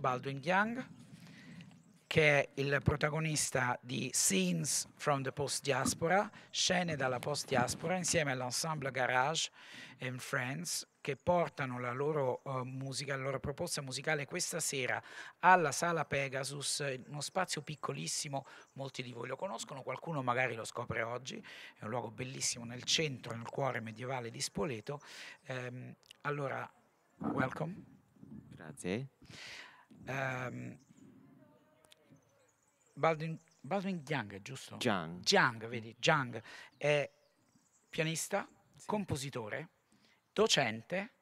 Baldwin Young, che è il protagonista di Scenes from the Post Diaspora, scene dalla post diaspora, insieme all'ensemble Garage and Friends, che portano la loro, uh, musica, la loro proposta musicale questa sera alla Sala Pegasus, uno spazio piccolissimo, molti di voi lo conoscono, qualcuno magari lo scopre oggi, è un luogo bellissimo nel centro, nel cuore medievale di Spoleto. Um, allora, welcome. Grazie. Um, Baldwin, Baldwin Young, giusto? Jiang. Jiang, vedi, Jiang è pianista, sì. compositore, docente,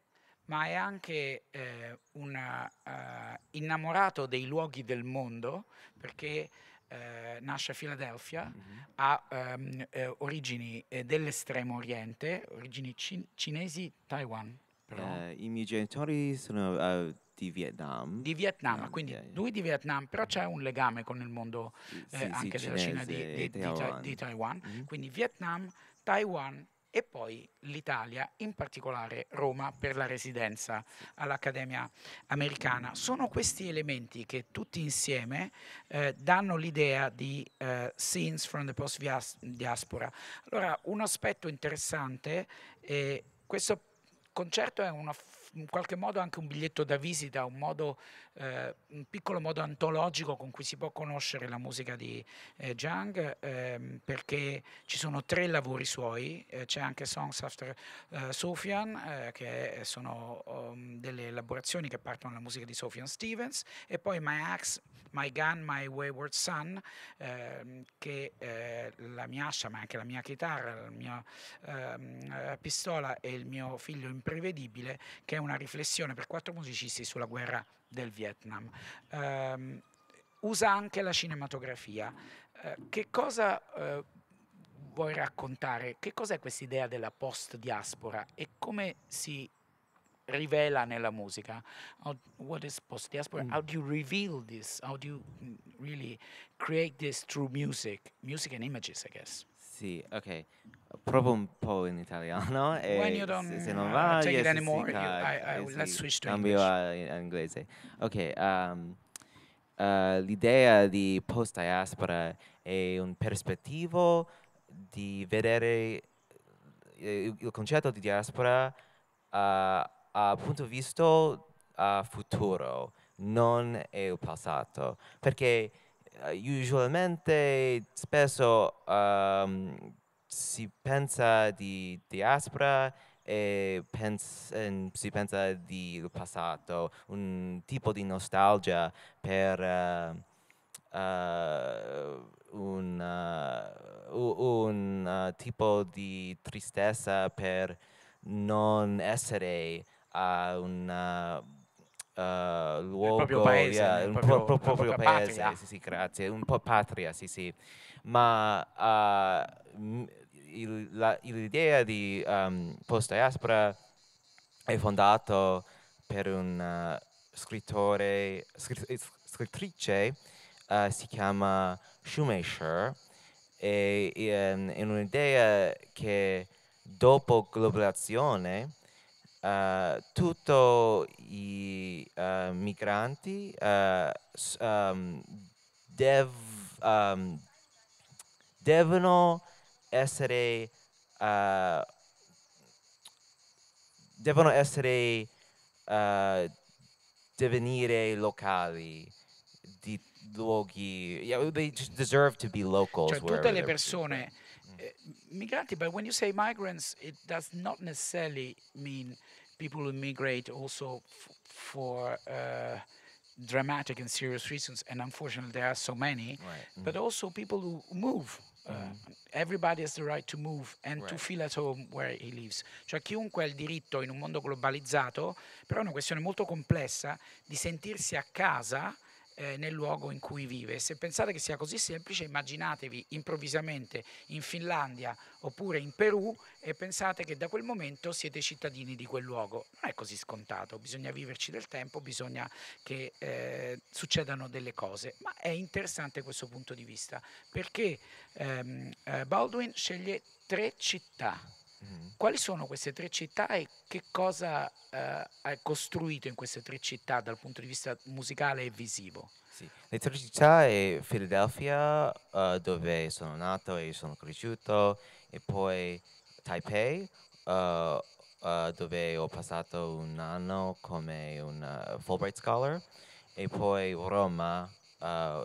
ma è anche eh, un uh, innamorato dei luoghi del mondo perché eh, nasce a Filadelfia, mm -hmm. ha um, eh, origini eh, dell'estremo oriente, origini cin cinesi, Taiwan. Però. Eh, I miei genitori sono... Uh, di Vietnam. Di Vietnam, no, quindi yeah, yeah. lui di Vietnam, però c'è un legame con il mondo sì, eh, sì, anche della Cina di, di, Taiwan. Di, di Taiwan. Mm-hmm. Quindi Vietnam, Taiwan e poi l'Italia, in particolare Roma per la residenza all'Accademia Americana. Sono questi elementi che tutti insieme eh, danno l'idea di eh, Scenes from the Post Diaspora. Allora, un aspetto interessante, eh, questo concerto è una in qualche modo anche un biglietto da visita, un, modo, eh, un piccolo modo antologico con cui si può conoscere la musica di eh, Jung, ehm, perché ci sono tre lavori suoi, eh, c'è anche Songs After uh, eh, Sofian, eh, che sono um, delle elaborazioni che partono dalla musica di Sofian Stevens, e poi My Axe, My Gun, My Wayward Son, ehm, che eh, la mia ascia, ma anche la mia chitarra, la mia ehm, pistola e il mio figlio imprevedibile, che è una una riflessione per quattro musicisti sulla guerra del Vietnam. Eh, usa anche la cinematografia. Eh, che cosa eh, vuoi raccontare? Che cos'è questa idea della post-diaspora e come si rivela nella musica. How, what is post-diaspora? Mm. How do you reveal this? How do you mm, really create this through music? Music and images, I guess. Sì, ok. Provo un po' in italiano. E se, se non uh, va, uh, take yes, it anymore, si, I, I, I, let's switch to cambio English. a, inglese. Ok, um, uh, l'idea di post diaspora è un perspettivo di vedere eh, il, il concetto di diaspora uh, a punto di vista uh, futuro, non è il passato. Perché eh, usualmente spesso um, si pensa di diaspora e pens- ehm, si pensa del passato, un tipo di nostalgia per uh, uh, un, uh, un tipo di tristezza per non essere a una uh, luogo, proprio paese, yeah, un proprio, pro, proprio paese, sì, sì, grazie, un po' patria, sì, sì. Ma uh, il, la, l'idea di um, ehm, Posta Aspra è fondata per un eh, scrittore, scrittrice, uh, si chiama Shoemaker, e, ehm, è un'idea che dopo globalizzazione uh, eh, tutti i uh, migranti uh, um, dev, um, devono essere devono essere divenire locali di luoghi yeah, they deserve to be locals cioè tutte le persone Eh, migranti, but when you say migrants, it does not necessarily mean people who migrate also for uh, dramatic and serious reasons, and unfortunately there are so many, right. mm. but also people who move. Uh, mm-hmm. everybody has the right to move and right. to feel at home where he lives. Cioè chiunque ha il diritto in un mondo globalizzato, però è una questione molto complessa, di sentirsi a casa eh, nel luogo in cui vive. Se pensate che sia così semplice, immaginatevi improvvisamente in Finlandia oppure in Perù e pensate che da quel momento siete cittadini di quel luogo. Non è così scontato, bisogna viverci del tempo, bisogna che eh, succedano delle cose, ma è interessante questo punto di vista perché ehm, eh, Baldwin sceglie tre città quali sono queste tre città e che cosa eh, hai costruito in queste tre città dal punto di vista musicale e visivo? Sì. Le tre città è Philadelphia, uh, dove sono nato e sono cresciuto, e poi Taipei, uh, uh, dove ho passato un anno come un Fulbright Scholar, e poi Roma,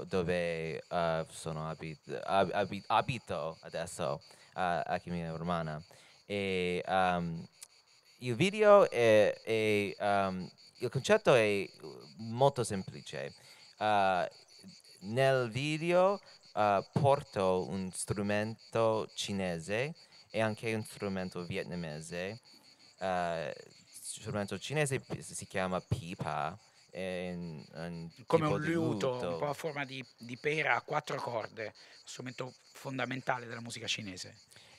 dove abit- ab- abito adesso a Chimica Romana. E, um, il video è, è um, il concetto è molto semplice. Uh, nel video uh, porto un strumento cinese e anche un strumento vietnamese. Uh, strumento cinese si chiama pipa. In, um, in come un liuto, liuto, un po' a forma di, di pera a quattro corde, strumento fondamentale della musica cinese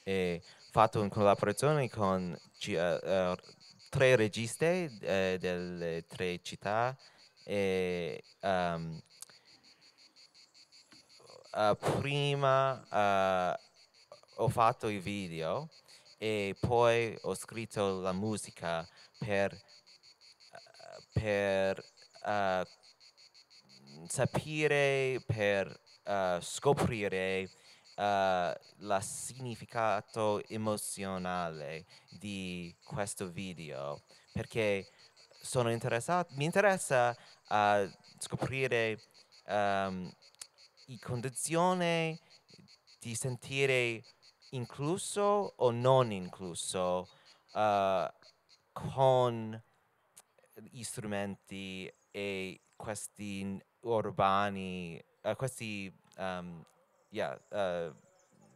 e fatto in collaborazione con ci, uh, uh, tre registi uh, eh, delle tre città e um, prima ho fatto i video e poi ho scritto la musica per, per sapere, per scoprire il eh, significato emozionale di questo video perché sono interessato, mi interessa uh, scoprire um, ehm, le condizioni di sentire incluso o non incluso uh, con gli strumenti e questi urbani, uh, questi um, yeah, uh,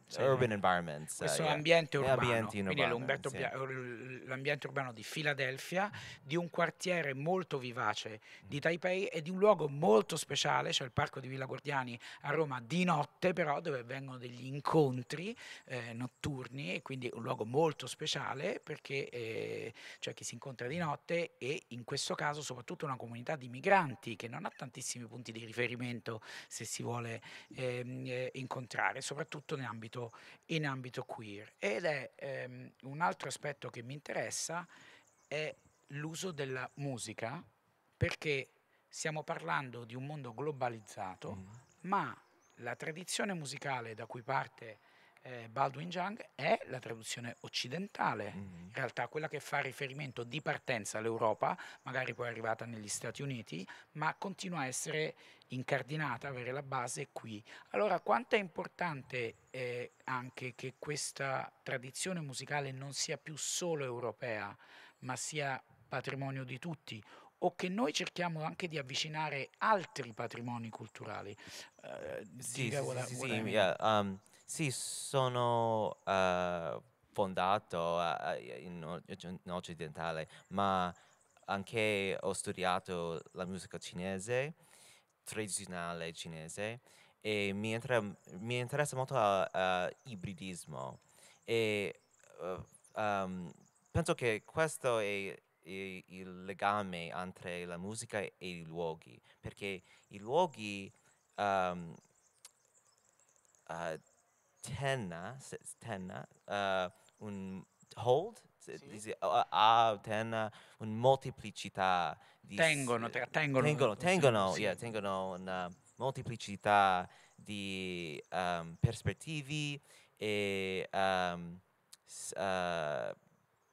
Sì. Urban environments. Eh, questo uh, è l'ambiente yeah. urbano, quindi l'ambiente urbano di Filadelfia, di un quartiere molto vivace di Taipei e di un luogo molto speciale, cioè il parco di Villa Guardiani a Roma di notte però dove vengono degli incontri eh, notturni e quindi un luogo molto speciale perché eh, cioè chi si incontra di notte e in questo caso soprattutto una comunità di migranti che non ha tantissimi punti di riferimento se si vuole ehm, eh, incontrare, soprattutto nell'ambito soprattutto in ambito queer. Ed è ehm, un altro aspetto che mi interessa è l'uso della musica, perché stiamo parlando di un mondo globalizzato, mm. ma la tradizione musicale da cui parte eh, Baldwin Jung è la traduzione occidentale, mm-hmm. in realtà quella che fa riferimento di partenza all'Europa, magari poi è arrivata negli Stati Uniti, ma continua a essere incardinata, avere la base qui. Allora quanto è importante eh, anche che questa tradizione musicale non sia più solo europea, ma sia patrimonio di tutti, o che noi cerchiamo anche di avvicinare altri patrimoni culturali. Uh, sì, sì, sì, sì, yeah, um, sì, sono eh, fondato eh, in, in occidentale, ma anche ho studiato la musica cinese, tradizionale cinese, e mi, entra- mi interessa molto l'ibridismo. e eh, ehm, penso che questo è il legame tra la musica e i luoghi, perché i luoghi ehm, eh, tenna, tenna uh, un hold, sì. ha uh, tenna un molteplicità di... Tengono, tra, tengono. Tengono, tengono, sì. yeah, tengono una molteplicità di um, perspettivi e um, uh,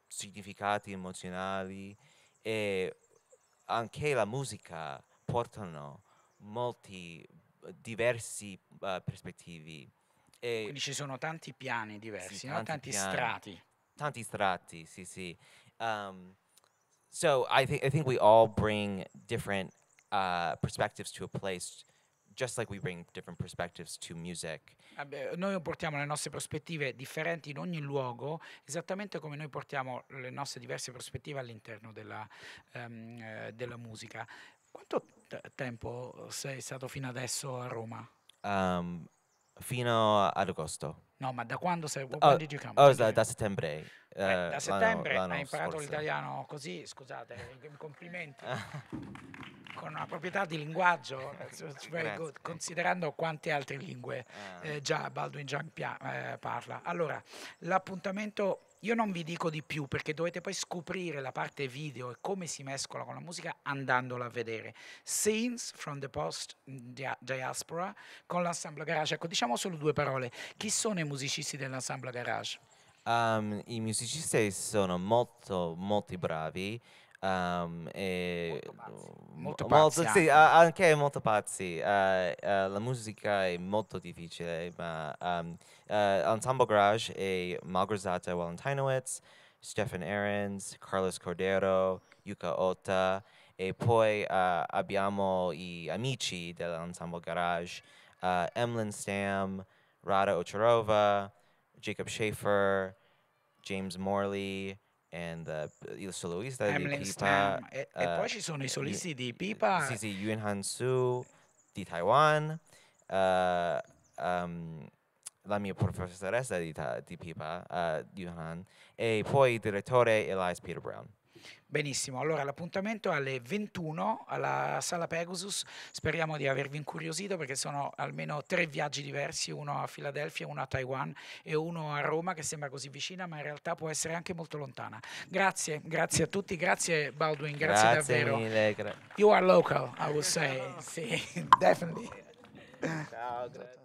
significati emozionali e anche la musica portano molti diversi uh, eh, prospettivi. E Quindi ci sono tanti piani diversi, sì, no? tanti, tanti strati. Tanti strati, sì, sì. Um, so I think I think we all bring different uh, perspectives to a place, just like we bring different perspectives to music. Eh noi portiamo le nostre prospettive differenti in ogni luogo, esattamente come noi portiamo le nostre diverse prospettive all'interno della, um, della musica. Quanto tempo sei stato fino adesso a Roma? Um, fino ad agosto. No, ma da quando sei? Oh, quando oh, did oh, da, da, settembre. Eh, da eh, settembre l'anno, l'anno hai imparato forse. l'italiano così, scusate, complimenti. Con una proprietà di linguaggio, eh, considerando quante altre lingue ah. eh, già Baldwin Jung pia- eh, parla. Allora, l'appuntamento io non vi dico di più perché dovete poi scoprire la parte video e come si mescola con la musica andandola a vedere. Scenes from the Post mm, Diaspora con l'Ensemble Garage. Ecco, diciamo solo due parole. Chi sono i musicisti dell'Ensemble Garage? Um, I musicisti sono molto, molto bravi. Um, e molto pazzi, molto pazzi molto, sì, anche molto pazzi. Uh, uh, la musica è molto difficile, ma um, uh, Ensemble Garage è Malgorzata Walentinowitz, Stefan Ahrens, Carlos Cordero, Yuka Ota e poi abbiamo gli amici dell'Ensemble Garage, Emlyn Stam, Rada Ocharova, Jacob Schaefer, James Morley. and eh, eh, uh, il soloista di Pipa Stam. E, e poi ci sono i eh, solisti di Pipa sì sì Yuen Han Su di Taiwan uh, um, la mia professoressa di, di Pipa uh, Yuen Han e poi il direttore Elias Peter Brown Benissimo, allora l'appuntamento è alle 21 alla Sala Pegasus, speriamo di avervi incuriosito perché sono almeno tre viaggi diversi, uno a Filadelfia, uno a Taiwan e uno a Roma che sembra così vicina ma in realtà può essere anche molto lontana. Grazie, grazie a tutti, grazie Baldwin, grazie, grazie davvero. Mille, gra- you are local, I would say, sì, definitely. Ciao, grazie.